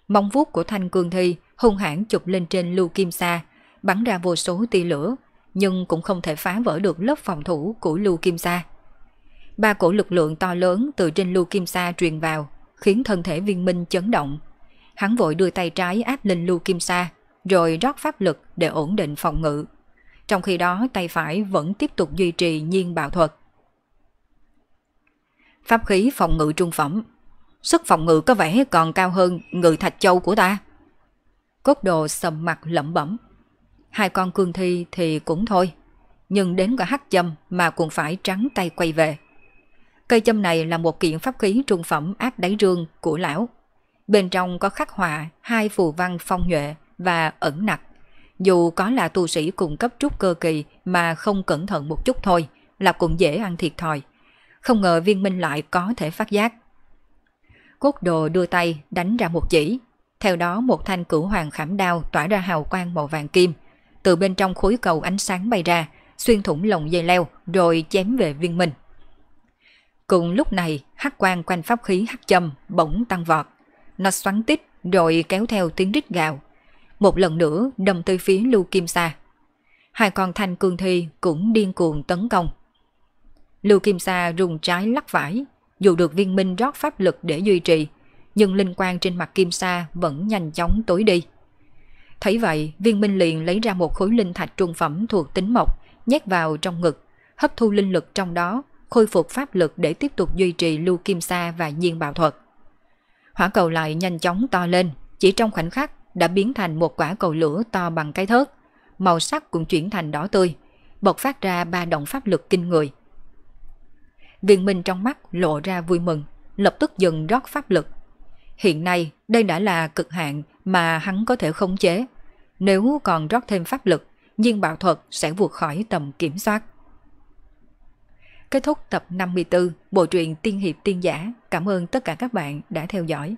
Móng vuốt của Thanh Cương Thi hung hãn chụp lên trên Lưu Kim Sa, bắn ra vô số tia lửa, nhưng cũng không thể phá vỡ được lớp phòng thủ của Lưu Kim Sa. Ba cổ lực lượng to lớn từ trên Lưu Kim Sa truyền vào, khiến thân thể viên minh chấn động. Hắn vội đưa tay trái áp lên lưu kim sa, rồi rót pháp lực để ổn định phòng ngự. Trong khi đó tay phải vẫn tiếp tục duy trì nhiên bạo thuật. Pháp khí phòng ngự trung phẩm. Sức phòng ngự có vẻ còn cao hơn ngự thạch châu của ta. Cốt đồ sầm mặt lẩm bẩm. Hai con cương thi thì cũng thôi. Nhưng đến cả hắc châm mà cũng phải trắng tay quay về. Cây châm này là một kiện pháp khí trung phẩm ác đáy rương của lão. Bên trong có khắc họa hai phù văn phong nhuệ và ẩn nặc. Dù có là tu sĩ cung cấp trúc cơ kỳ mà không cẩn thận một chút thôi là cũng dễ ăn thiệt thòi. Không ngờ viên minh lại có thể phát giác. Cốt đồ đưa tay đánh ra một chỉ. Theo đó một thanh cửu hoàng khảm đao tỏa ra hào quang màu vàng kim. Từ bên trong khối cầu ánh sáng bay ra, xuyên thủng lồng dây leo rồi chém về viên minh. Cùng lúc này, hắc quang quanh pháp khí hắc châm bỗng tăng vọt. Nó xoắn tít rồi kéo theo tiếng rít gào. Một lần nữa đâm tới phía Lưu Kim Sa. Hai con thanh cương thi cũng điên cuồng tấn công. Lưu Kim Sa rùng trái lắc phải, dù được viên minh rót pháp lực để duy trì, nhưng linh quang trên mặt Kim Sa vẫn nhanh chóng tối đi. Thấy vậy, viên minh liền lấy ra một khối linh thạch trung phẩm thuộc tính mộc, nhét vào trong ngực, hấp thu linh lực trong đó khôi phục pháp lực để tiếp tục duy trì lưu kim sa và nhiên bạo thuật. Hỏa cầu lại nhanh chóng to lên, chỉ trong khoảnh khắc đã biến thành một quả cầu lửa to bằng cái thớt, màu sắc cũng chuyển thành đỏ tươi, bộc phát ra ba động pháp lực kinh người. Viên Minh trong mắt lộ ra vui mừng, lập tức dừng rót pháp lực. Hiện nay, đây đã là cực hạn mà hắn có thể khống chế. Nếu còn rót thêm pháp lực, nhiên bạo thuật sẽ vượt khỏi tầm kiểm soát. Kết thúc tập 54 Bộ truyện Tiên Hiệp Tiên Giả. Cảm ơn tất cả các bạn đã theo dõi.